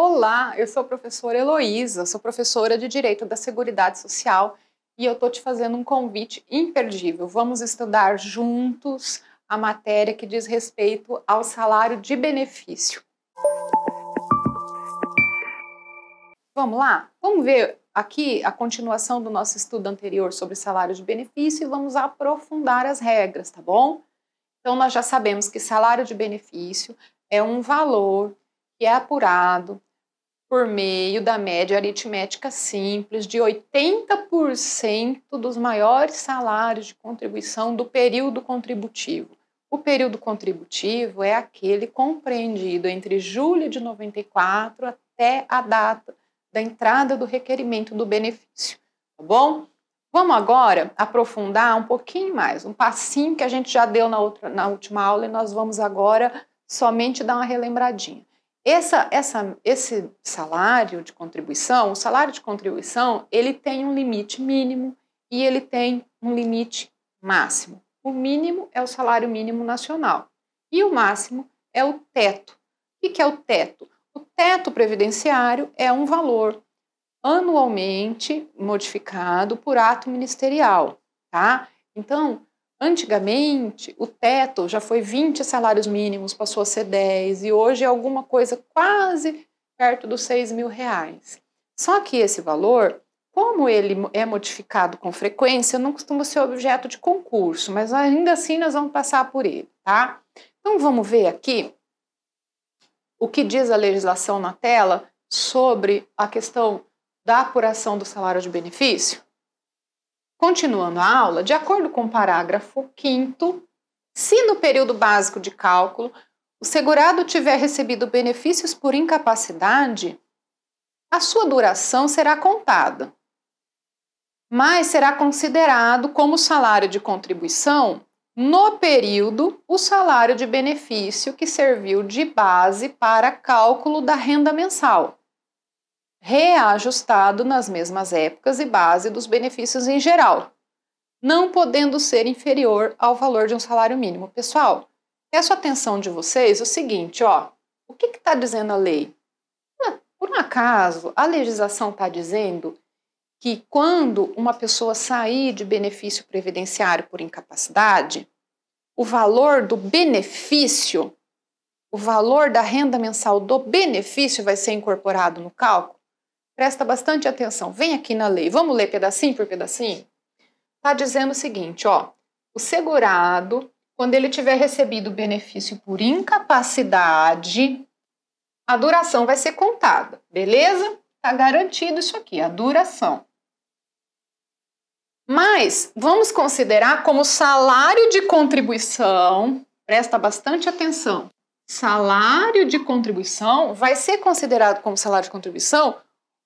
Olá, eu sou a professora Heloísa, sou professora de Direito da Seguridade Social e eu estou te fazendo um convite imperdível. Vamos estudar juntos a matéria que diz respeito ao salário de benefício. Vamos lá? Vamos ver aqui a continuação do nosso estudo anterior sobre salário de benefício e vamos aprofundar as regras, tá bom? Então, nós já sabemos que salário de benefício é um valor que é apurado por meio da média aritmética simples de 80% dos maiores salários de contribuição do período contributivo. O período contributivo é aquele compreendido entre julho de 94 até a data da entrada do requerimento do benefício, tá bom? Vamos agora aprofundar um pouquinho mais, um passinho que a gente já deu na, outra, na última aula e nós vamos agora somente dar uma relembradinha. Essa, essa, esse salário de contribuição, o salário de contribuição, ele tem um limite mínimo e ele tem um limite máximo. O mínimo é o salário mínimo nacional e o máximo é o teto. O que é o teto? O teto previdenciário é um valor anualmente modificado por ato ministerial, tá? Então, Antigamente, o teto já foi 20 salários mínimos, passou a ser 10, e hoje é alguma coisa quase perto dos 6 mil reais. Só que esse valor, como ele é modificado com frequência, não costuma ser objeto de concurso, mas ainda assim nós vamos passar por ele, tá? Então vamos ver aqui o que diz a legislação na tela sobre a questão da apuração do salário de benefício. Continuando a aula, de acordo com o parágrafo 5, se no período básico de cálculo o segurado tiver recebido benefícios por incapacidade, a sua duração será contada, mas será considerado como salário de contribuição no período o salário de benefício que serviu de base para cálculo da renda mensal reajustado nas mesmas épocas e base dos benefícios em geral, não podendo ser inferior ao valor de um salário mínimo. Pessoal, peço atenção de vocês o seguinte, ó, o que está dizendo a lei? Por um acaso, a legislação está dizendo que quando uma pessoa sair de benefício previdenciário por incapacidade, o valor do benefício, o valor da renda mensal do benefício vai ser incorporado no cálculo? Presta bastante atenção. Vem aqui na lei. Vamos ler pedacinho por pedacinho? Está dizendo o seguinte, ó. O segurado, quando ele tiver recebido benefício por incapacidade, a duração vai ser contada, beleza? Está garantido isso aqui, a duração. Mas vamos considerar como salário de contribuição, presta bastante atenção. Salário de contribuição vai ser considerado como salário de contribuição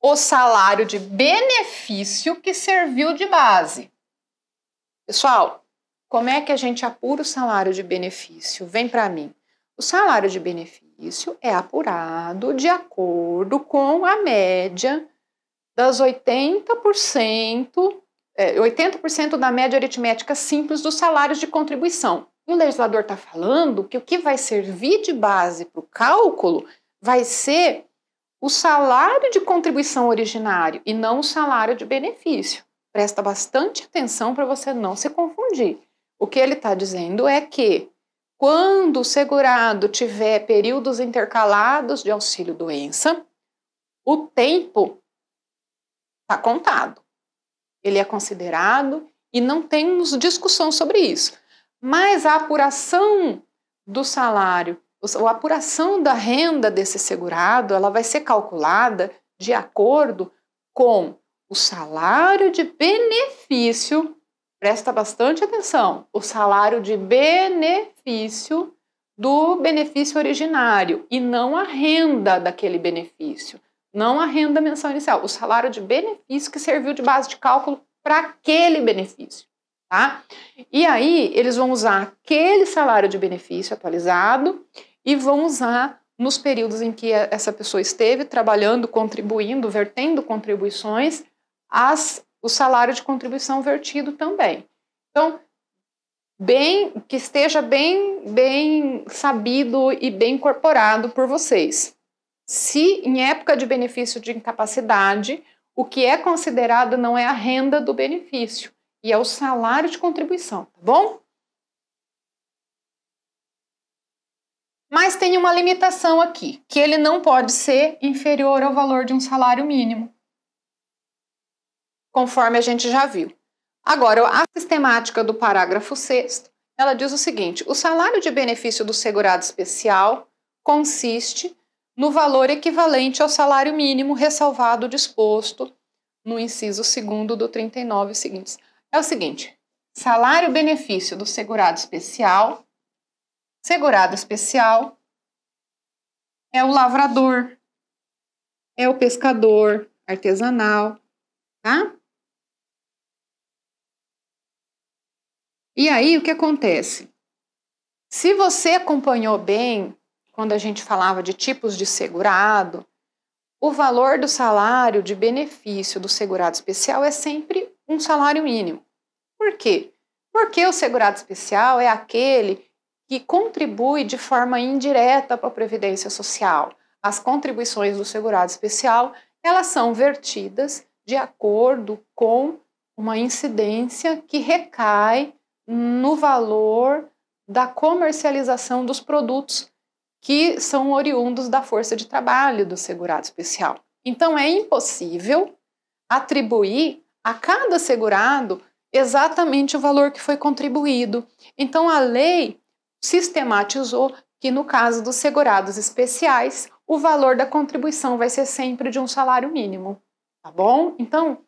o salário de benefício que serviu de base. Pessoal, como é que a gente apura o salário de benefício? Vem para mim. O salário de benefício é apurado de acordo com a média das 80%, é, 80% da média aritmética simples dos salários de contribuição. o legislador está falando que o que vai servir de base para o cálculo vai ser o salário de contribuição originário e não o salário de benefício. Presta bastante atenção para você não se confundir. O que ele está dizendo é que quando o segurado tiver períodos intercalados de auxílio-doença, o tempo está contado. Ele é considerado e não temos discussão sobre isso. Mas a apuração do salário a apuração da renda desse segurado ela vai ser calculada de acordo com o salário de benefício. Presta bastante atenção: o salário de benefício do benefício originário e não a renda daquele benefício, não a renda mensal inicial, o salário de benefício que serviu de base de cálculo para aquele benefício. Tá? E aí eles vão usar aquele salário de benefício atualizado e vão usar nos períodos em que essa pessoa esteve trabalhando, contribuindo, vertendo contribuições, as, o salário de contribuição vertido também. Então, bem que esteja bem bem sabido e bem incorporado por vocês. Se em época de benefício de incapacidade, o que é considerado não é a renda do benefício, e é o salário de contribuição, tá bom? Mas tem uma limitação aqui, que ele não pode ser inferior ao valor de um salário mínimo, conforme a gente já viu. Agora, a sistemática do parágrafo 6 ela diz o seguinte: o salário de benefício do segurado especial consiste no valor equivalente ao salário mínimo ressalvado disposto no inciso segundo do 39 seguintes é o seguinte: salário-benefício do segurado especial. Segurado especial é o lavrador, é o pescador artesanal, tá? E aí o que acontece? Se você acompanhou bem quando a gente falava de tipos de segurado, o valor do salário de benefício do segurado especial é sempre um salário mínimo. Por quê? Porque o segurado especial é aquele que contribui de forma indireta para a previdência social. As contribuições do segurado especial, elas são vertidas de acordo com uma incidência que recai no valor da comercialização dos produtos que são oriundos da força de trabalho do segurado especial. Então é impossível atribuir a cada segurado exatamente o valor que foi contribuído. Então a lei sistematizou que no caso dos segurados especiais, o valor da contribuição vai ser sempre de um salário mínimo, tá bom? Então,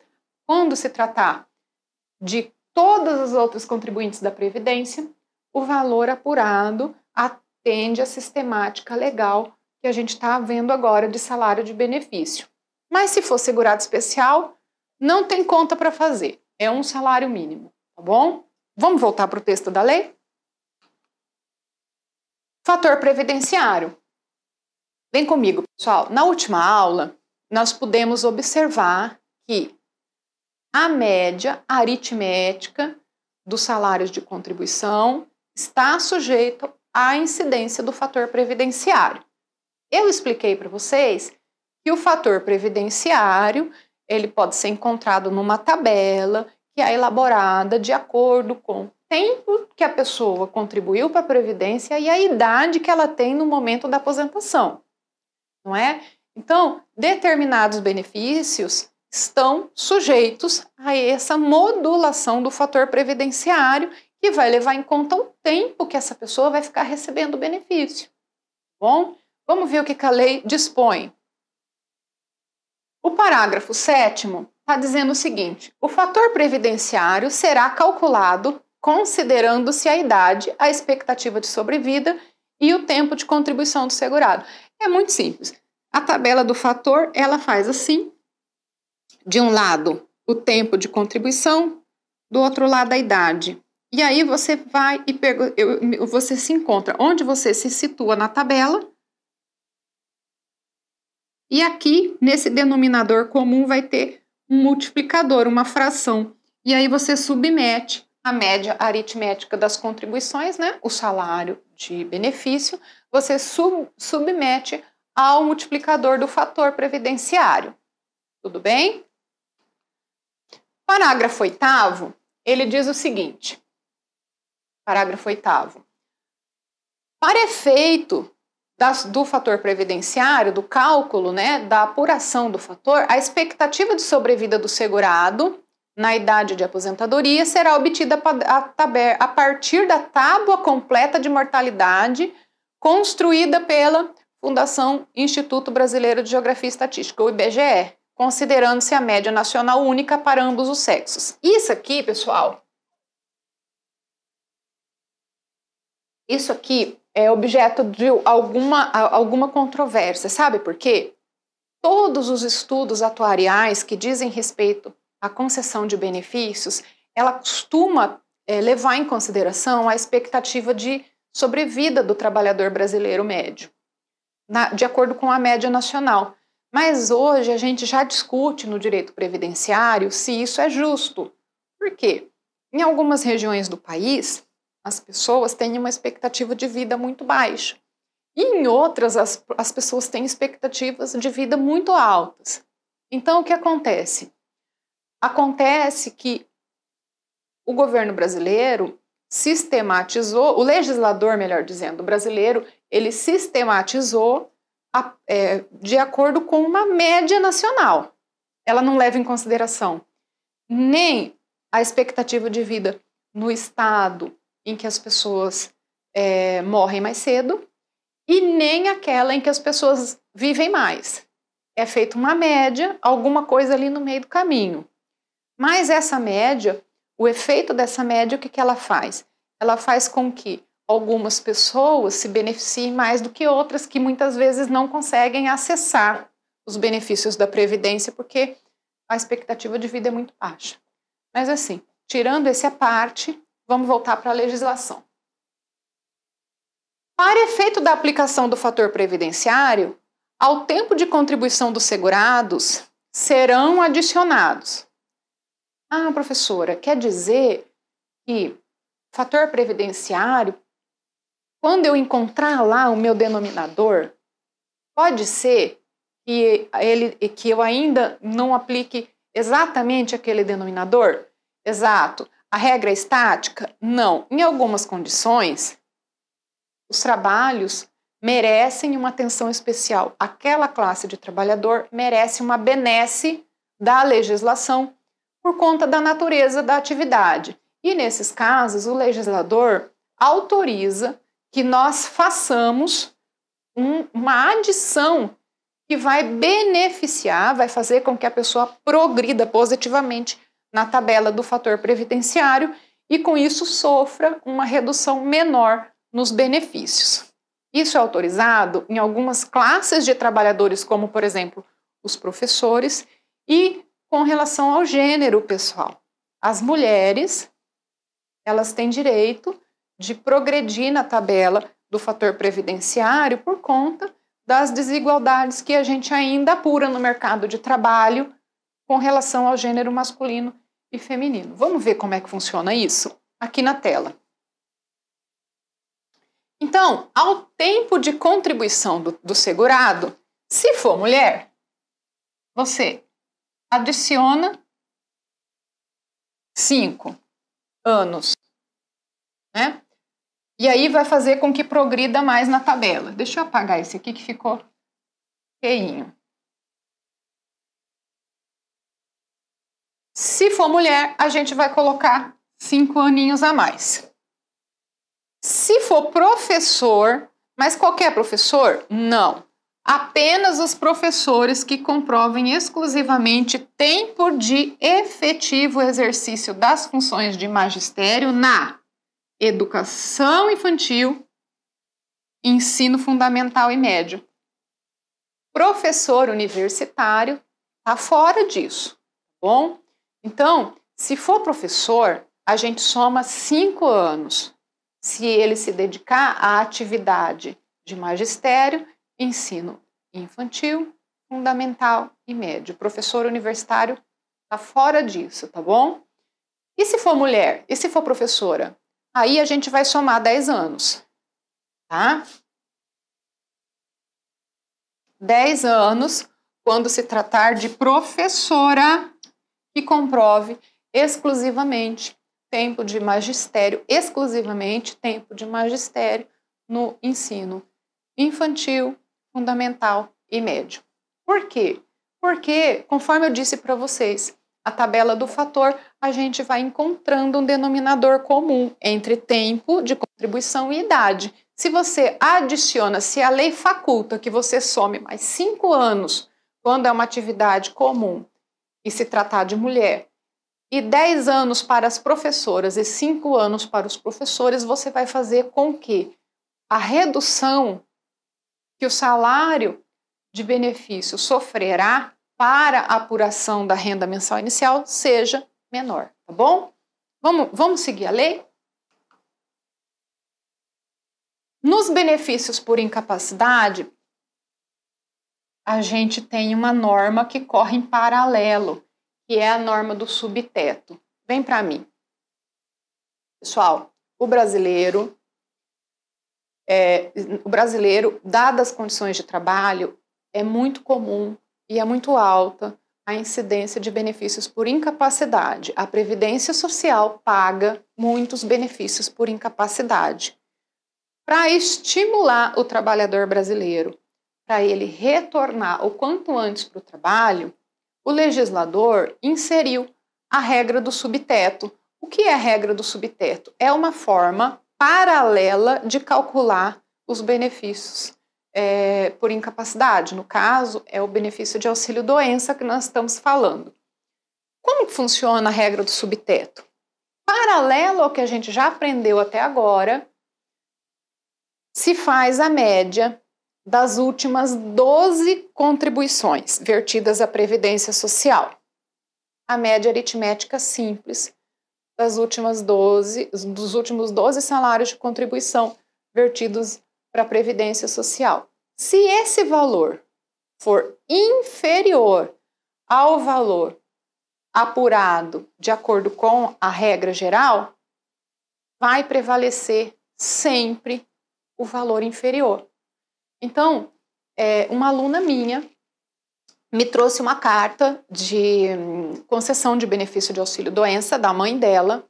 quando se tratar de todas as outras contribuintes da previdência, o valor apurado atende à sistemática legal que a gente está vendo agora de salário de benefício. Mas se for segurado especial, não tem conta para fazer, é um salário mínimo, tá bom? Vamos voltar para o texto da lei? Fator previdenciário. Vem comigo, pessoal. Na última aula, nós pudemos observar que a média aritmética dos salários de contribuição está sujeita à incidência do fator previdenciário. Eu expliquei para vocês que o fator previdenciário ele pode ser encontrado numa tabela que é elaborada de acordo com o tempo que a pessoa contribuiu para a previdência e a idade que ela tem no momento da aposentação. Não é? Então, determinados benefícios estão sujeitos a essa modulação do fator previdenciário que vai levar em conta o tempo que essa pessoa vai ficar recebendo o benefício. Tá bom, vamos ver o que a lei dispõe. O parágrafo 7 está dizendo o seguinte: o fator previdenciário será calculado considerando-se a idade, a expectativa de sobrevida e o tempo de contribuição do segurado. É muito simples. A tabela do fator, ela faz assim: de um lado, o tempo de contribuição, do outro lado, a idade. E aí você vai e pergunta, você se encontra onde você se situa na tabela e aqui, nesse denominador comum, vai ter um multiplicador, uma fração. E aí você submete a média aritmética das contribuições, né? o salário de benefício, você sub submete ao multiplicador do fator previdenciário. Tudo bem? Parágrafo oitavo, ele diz o seguinte. Parágrafo oitavo. Para efeito das, do fator previdenciário, do cálculo, né, da apuração do fator, a expectativa de sobrevida do segurado na idade de aposentadoria será obtida a, a, a partir da tábua completa de mortalidade construída pela Fundação Instituto Brasileiro de Geografia e Estatística, o IBGE, considerando-se a média nacional única para ambos os sexos. Isso aqui, pessoal, isso aqui é objeto de alguma, alguma controvérsia. Sabe por quê? Todos os estudos atuariais que dizem respeito à concessão de benefícios, ela costuma é, levar em consideração a expectativa de sobrevida do trabalhador brasileiro médio, na, de acordo com a média nacional. Mas hoje a gente já discute no direito previdenciário se isso é justo. Por quê? Em algumas regiões do país, as pessoas têm uma expectativa de vida muito baixa. E em outras, as, as pessoas têm expectativas de vida muito altas. Então, o que acontece? Acontece que o governo brasileiro sistematizou, o legislador, melhor dizendo, brasileiro, ele sistematizou a, é, de acordo com uma média nacional. Ela não leva em consideração nem a expectativa de vida no estado, em que as pessoas é, morrem mais cedo e nem aquela em que as pessoas vivem mais. É feita uma média, alguma coisa ali no meio do caminho. Mas essa média, o efeito dessa média, o que, que ela faz? Ela faz com que algumas pessoas se beneficiem mais do que outras que muitas vezes não conseguem acessar os benefícios da Previdência porque a expectativa de vida é muito baixa. Mas assim, tirando esse à parte, Vamos voltar para a legislação. Para efeito da aplicação do fator previdenciário, ao tempo de contribuição dos segurados serão adicionados. Ah, professora, quer dizer que fator previdenciário, quando eu encontrar lá o meu denominador, pode ser que, ele, que eu ainda não aplique exatamente aquele denominador? Exato. A regra é estática? Não. Em algumas condições, os trabalhos merecem uma atenção especial. Aquela classe de trabalhador merece uma benesse da legislação por conta da natureza da atividade. E nesses casos, o legislador autoriza que nós façamos um, uma adição que vai beneficiar, vai fazer com que a pessoa progrida positivamente na tabela do fator previdenciário e, com isso, sofra uma redução menor nos benefícios. Isso é autorizado em algumas classes de trabalhadores, como, por exemplo, os professores, e com relação ao gênero pessoal. As mulheres, elas têm direito de progredir na tabela do fator previdenciário por conta das desigualdades que a gente ainda apura no mercado de trabalho com relação ao gênero masculino e feminino. Vamos ver como é que funciona isso aqui na tela. Então, ao tempo de contribuição do, do segurado, se for mulher, você adiciona 5 anos, né? E aí vai fazer com que progrida mais na tabela. Deixa eu apagar esse aqui que ficou feinho. Se for mulher, a gente vai colocar cinco aninhos a mais. Se for professor, mas qualquer professor, não. Apenas os professores que comprovem exclusivamente tempo de efetivo exercício das funções de magistério na educação infantil, ensino fundamental e médio. Professor universitário está fora disso, tá bom? Então, se for professor, a gente soma cinco anos se ele se dedicar à atividade de magistério, ensino infantil, fundamental e médio. professor universitário está fora disso, tá bom? E se for mulher? E se for professora? Aí a gente vai somar 10 anos, tá? 10 anos quando se tratar de professora que comprove exclusivamente tempo de magistério, exclusivamente tempo de magistério no ensino infantil, fundamental e médio. Por quê? Porque, conforme eu disse para vocês, a tabela do fator, a gente vai encontrando um denominador comum entre tempo de contribuição e idade. Se você adiciona, se a lei faculta que você some mais cinco anos, quando é uma atividade comum, e se tratar de mulher, e 10 anos para as professoras e 5 anos para os professores, você vai fazer com que a redução que o salário de benefício sofrerá para a apuração da renda mensal inicial seja menor, tá bom? Vamos, vamos seguir a lei? Nos benefícios por incapacidade, a gente tem uma norma que corre em paralelo, que é a norma do subteto. Vem para mim. Pessoal, o brasileiro, é, o brasileiro, dadas as condições de trabalho, é muito comum e é muito alta a incidência de benefícios por incapacidade. A Previdência Social paga muitos benefícios por incapacidade. Para estimular o trabalhador brasileiro para ele retornar o quanto antes para o trabalho, o legislador inseriu a regra do subteto. O que é a regra do subteto? É uma forma paralela de calcular os benefícios é, por incapacidade. No caso, é o benefício de auxílio-doença que nós estamos falando. Como funciona a regra do subteto? Paralelo ao que a gente já aprendeu até agora, se faz a média das últimas 12 contribuições vertidas à Previdência Social. A média aritmética simples das últimas 12, dos últimos 12 salários de contribuição vertidos para a Previdência Social. Se esse valor for inferior ao valor apurado de acordo com a regra geral, vai prevalecer sempre o valor inferior. Então, é, uma aluna minha me trouxe uma carta de hum, concessão de benefício de auxílio-doença da mãe dela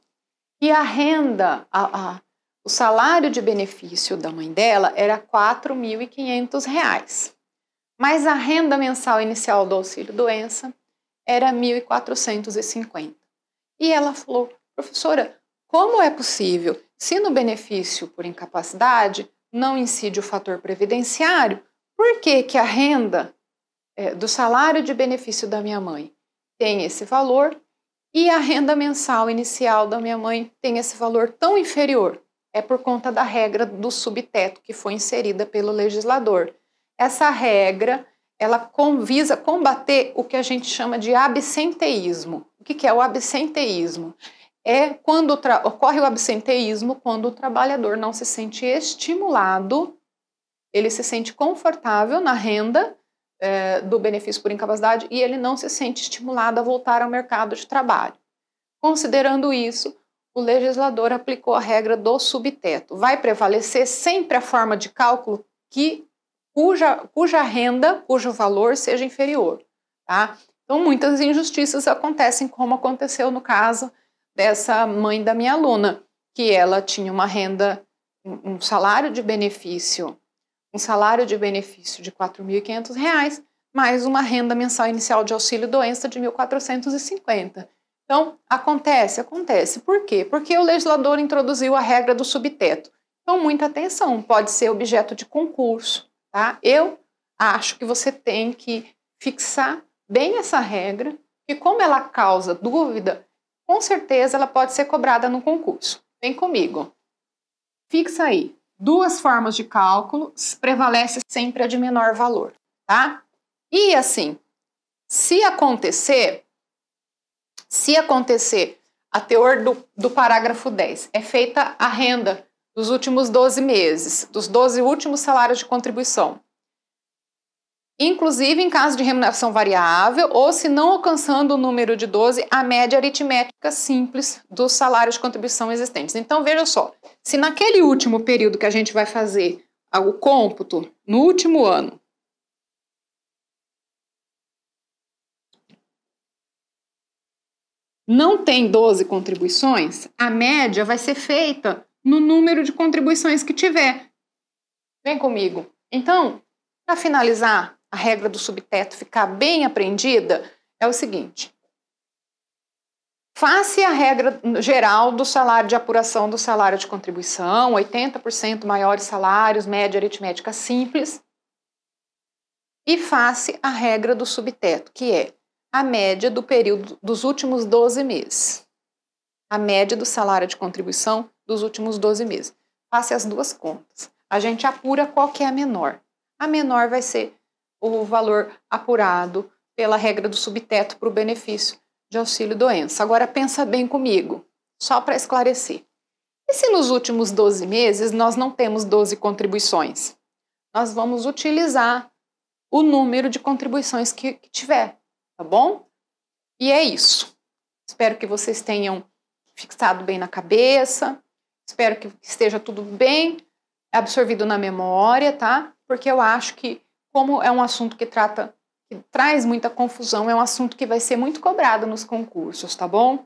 e a renda, a, a, o salário de benefício da mãe dela era R$ reais, mas a renda mensal inicial do auxílio-doença era 1.450. E ela falou, professora, como é possível, se no benefício por incapacidade não incide o fator previdenciário, por que, que a renda é, do salário de benefício da minha mãe tem esse valor e a renda mensal inicial da minha mãe tem esse valor tão inferior? É por conta da regra do subteto que foi inserida pelo legislador. Essa regra ela visa combater o que a gente chama de absenteísmo. O que, que é o absenteísmo? é quando ocorre o absenteísmo, quando o trabalhador não se sente estimulado, ele se sente confortável na renda é, do benefício por incapacidade e ele não se sente estimulado a voltar ao mercado de trabalho. Considerando isso, o legislador aplicou a regra do subteto. Vai prevalecer sempre a forma de cálculo que cuja, cuja renda, cujo valor seja inferior. Tá? Então, muitas injustiças acontecem, como aconteceu no caso dessa mãe da minha aluna, que ela tinha uma renda, um salário de benefício, um salário de benefício de R$ reais mais uma renda mensal inicial de auxílio doença de 1.450. Então, acontece, acontece. Por quê? Porque o legislador introduziu a regra do subteto. Então, muita atenção, pode ser objeto de concurso, tá? Eu acho que você tem que fixar bem essa regra, e como ela causa dúvida, com certeza ela pode ser cobrada no concurso. Vem comigo. Fixa aí. Duas formas de cálculo, prevalece sempre a de menor valor, tá? E assim, se acontecer, se acontecer a teor do, do parágrafo 10, é feita a renda dos últimos 12 meses, dos 12 últimos salários de contribuição inclusive em caso de remuneração variável, ou se não alcançando o número de 12, a média aritmética simples dos salários de contribuição existentes. Então, veja só, se naquele último período que a gente vai fazer o cômputo, no último ano, não tem 12 contribuições, a média vai ser feita no número de contribuições que tiver. Vem comigo. Então, para finalizar, a regra do subteto ficar bem aprendida é o seguinte: faça a regra geral do salário de apuração do salário de contribuição, 80% maiores salários, média aritmética simples, e faça a regra do subteto, que é a média do período dos últimos 12 meses. A média do salário de contribuição dos últimos 12 meses. faça as duas contas. A gente apura qual que é a menor. A menor vai ser o valor apurado pela regra do subteto para o benefício de auxílio doença. Agora pensa bem comigo, só para esclarecer. E se nos últimos 12 meses nós não temos 12 contribuições? Nós vamos utilizar o número de contribuições que, que tiver, tá bom? E é isso. Espero que vocês tenham fixado bem na cabeça. Espero que esteja tudo bem absorvido na memória, tá? Porque eu acho que como é um assunto que trata que traz muita confusão, é um assunto que vai ser muito cobrado nos concursos, tá bom?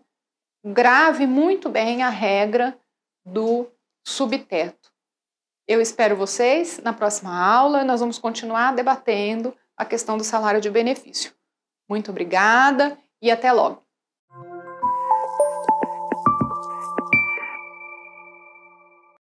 Grave muito bem a regra do subteto. Eu espero vocês na próxima aula, nós vamos continuar debatendo a questão do salário de benefício. Muito obrigada e até logo.